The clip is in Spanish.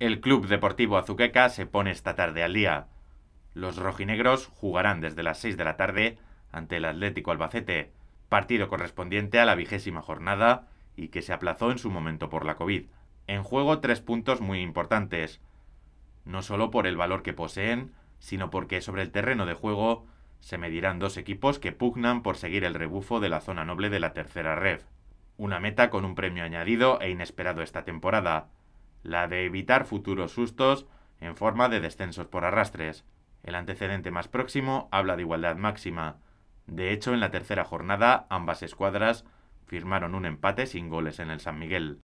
El Club Deportivo Azuqueca se pone esta tarde al día. Los rojinegros jugarán desde las 6 de la tarde ante el Atlético Albacete, partido correspondiente a la vigésima jornada y que se aplazó en su momento por la COVID. En juego tres puntos muy importantes, no solo por el valor que poseen, sino porque sobre el terreno de juego se medirán dos equipos que pugnan por seguir el rebufo de la zona noble de la tercera red. Una meta con un premio añadido e inesperado esta temporada, la de evitar futuros sustos en forma de descensos por arrastres. El antecedente más próximo habla de igualdad máxima. De hecho, en la tercera jornada ambas escuadras firmaron un empate sin goles en el San Miguel.